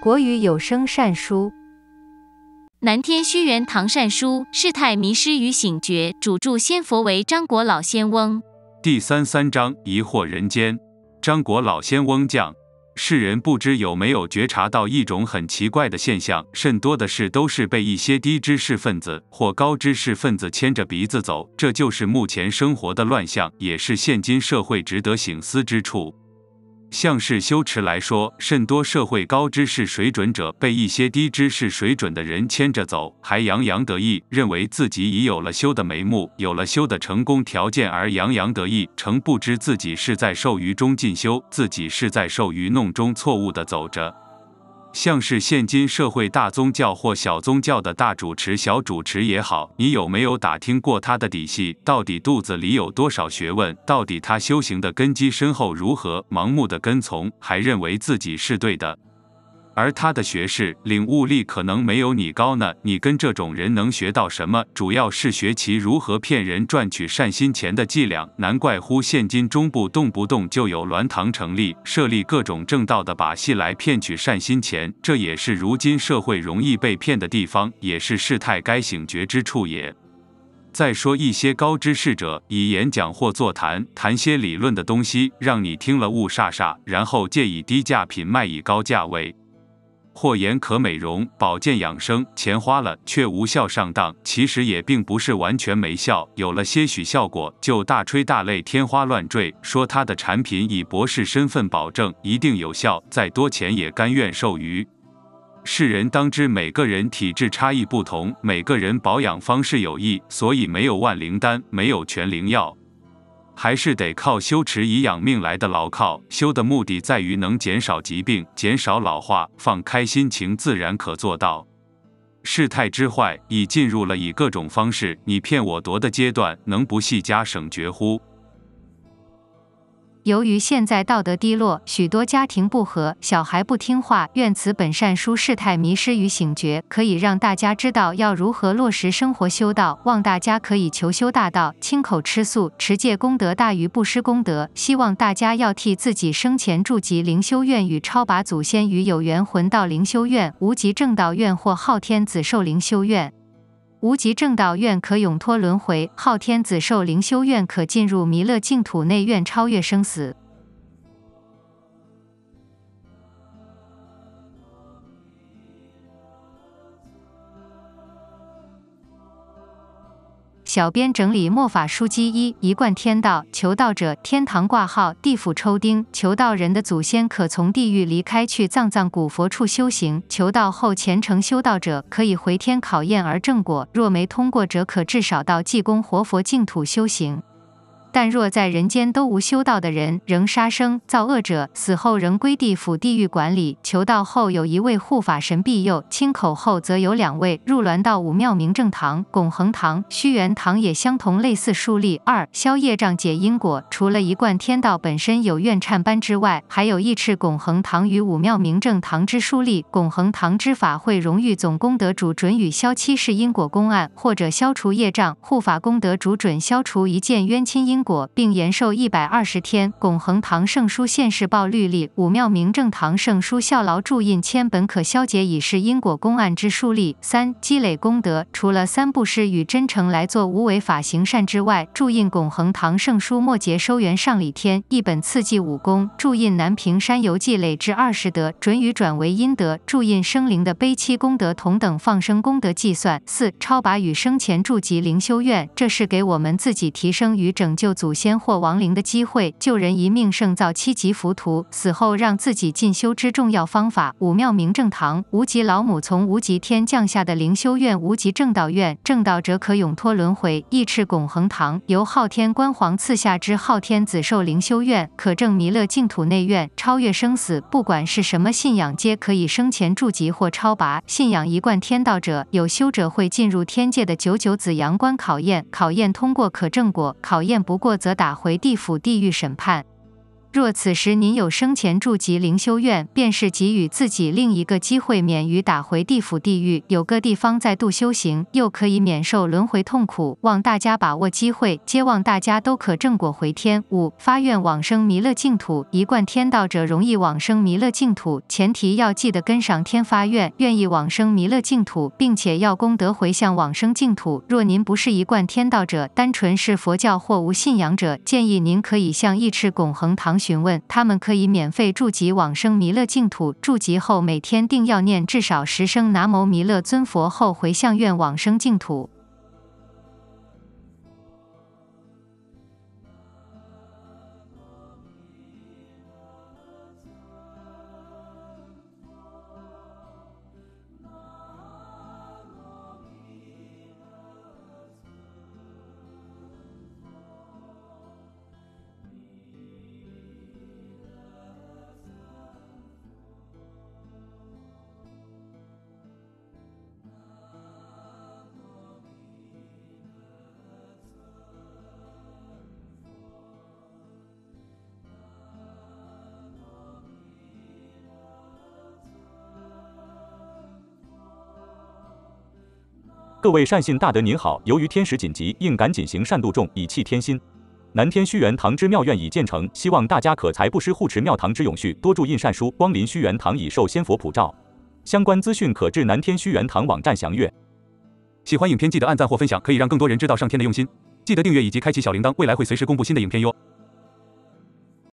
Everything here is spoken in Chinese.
国语有声善书，南天虚元唐善书，世态迷失与醒觉，主著仙佛为张国老仙翁。第三三章：疑惑人间。张国老仙翁降。世人不知有没有觉察到一种很奇怪的现象，甚多的事都是被一些低知识分子或高知识分子牵着鼻子走，这就是目前生活的乱象，也是现今社会值得醒思之处。像是修持来说，甚多社会高知识水准者，被一些低知识水准的人牵着走，还洋洋得意，认为自己已有了修的眉目，有了修的成功条件而洋洋得意，成不知自己是在受愚中进修，自己是在受愚弄中错误的走着。像是现今社会大宗教或小宗教的大主持、小主持也好，你有没有打听过他的底细？到底肚子里有多少学问？到底他修行的根基深厚如何？盲目的跟从，还认为自己是对的。而他的学识、领悟力可能没有你高呢。你跟这种人能学到什么？主要是学其如何骗人赚取善心钱的伎俩。难怪乎现今中部动不动就有栾堂成立，设立各种正道的把戏来骗取善心钱。这也是如今社会容易被骗的地方，也是事态该醒觉之处也。再说一些高知识者以演讲或座谈谈些理论的东西，让你听了雾煞煞，然后借以低价品卖以高价位。或言可美容、保健、养生，钱花了却无效，上当。其实也并不是完全没效，有了些许效果就大吹大擂，天花乱坠，说他的产品以博士身份保证一定有效，再多钱也甘愿受予。世人当知，每个人体质差异不同，每个人保养方式有异，所以没有万灵丹，没有全灵药。还是得靠修持以养命来的牢靠。修的目的在于能减少疾病，减少老化，放开心情，自然可做到。事态之坏，已进入了以各种方式你骗我夺的阶段，能不细加省绝乎？由于现在道德低落，许多家庭不和，小孩不听话，愿此本善书，事态迷失于醒觉，可以让大家知道要如何落实生活修道。望大家可以求修大道，亲口吃素，持戒功德大于不施功德。希望大家要替自己生前筑集灵修院与超拔祖先与有缘魂道灵修院、无极正道院或昊天子寿灵修院。无极正道愿可永脱轮回，昊天紫寿灵修愿可进入弥勒净土内愿超越生死。小编整理《墨法书籍一一贯天道，求道者天堂挂号，地府抽丁。求道人的祖先可从地狱离开，去藏藏古佛处修行。求道后，虔诚修道者可以回天考验而正果，若没通过者，可至少到济公活佛净土修行。但若在人间都无修道的人，仍杀生造恶者，死后仍归地府地狱管理。求道后有一位护法神庇佑，亲口后则有两位入鸾道五庙明正堂、拱恒堂、虚元堂也相同类似树立。二消业障解因果，除了一贯天道本身有怨忏班之外，还有一赤拱恒堂与五庙明正堂之树立拱恒堂之法会荣誉总功德主准与消七世因果公案，或者消除业障护法功德主准消除一件冤亲因果。果并延寿一百二十天。拱恒堂圣书现世报律例武庙明正堂圣书效劳注印千本可消解已示因果公案之数例。三、积累功德，除了三不施与真诚来做无为法行善之外，注印拱恒堂圣书末节收元上礼天一本次记武功，注印南屏山游记累至二十德，准予转为阴德，注印生灵的悲戚功德同等放生功德计算。四、超拔与生前住籍灵修院，这是给我们自己提升与拯救。祖先或亡灵的机会，救人一命胜造七级浮屠，死后让自己进修之重要方法。五庙明正堂，无极老母从无极天降下的灵修院，无极正道院，正道者可永脱轮回。一赤拱恒堂，由昊天观皇赐下之昊天子寿灵修院，可证弥勒净土内院，超越生死。不管是什么信仰，皆可以生前筑集或超拔。信仰一贯天道者，有修者会进入天界的九九紫阳关考验，考验通过可证果，考验不。过则打回地府地狱审判。若此时您有生前住及灵修院，便是给予自己另一个机会，免于打回地府地狱，有个地方再度修行，又可以免受轮回痛苦。望大家把握机会，皆望大家都可正果回天。五发愿往生弥勒净土，一贯天道者容易往生弥勒净土，前提要记得跟上天发愿，愿意往生弥勒净土，并且要功德回向往生净土。若您不是一贯天道者，单纯是佛教或无信仰者，建议您可以向义赤拱恒堂。询问他们可以免费筑集往生弥勒净土，筑集后每天定要念至少十声南无弥勒尊佛，后回向愿往生净土。各位善信大德您好，由于天时紧急，应赶紧行善度众，以弃天心。南天虚元堂之妙院已建成，希望大家可财布施护持庙堂之永续，多助印善书，光临虚元堂以受仙佛普照。相关资讯可至南天虚元堂网站详阅。喜欢影片记得按赞或分享，可以让更多人知道上天的用心。记得订阅以及开启小铃铛，未来会随时公布新的影片哟。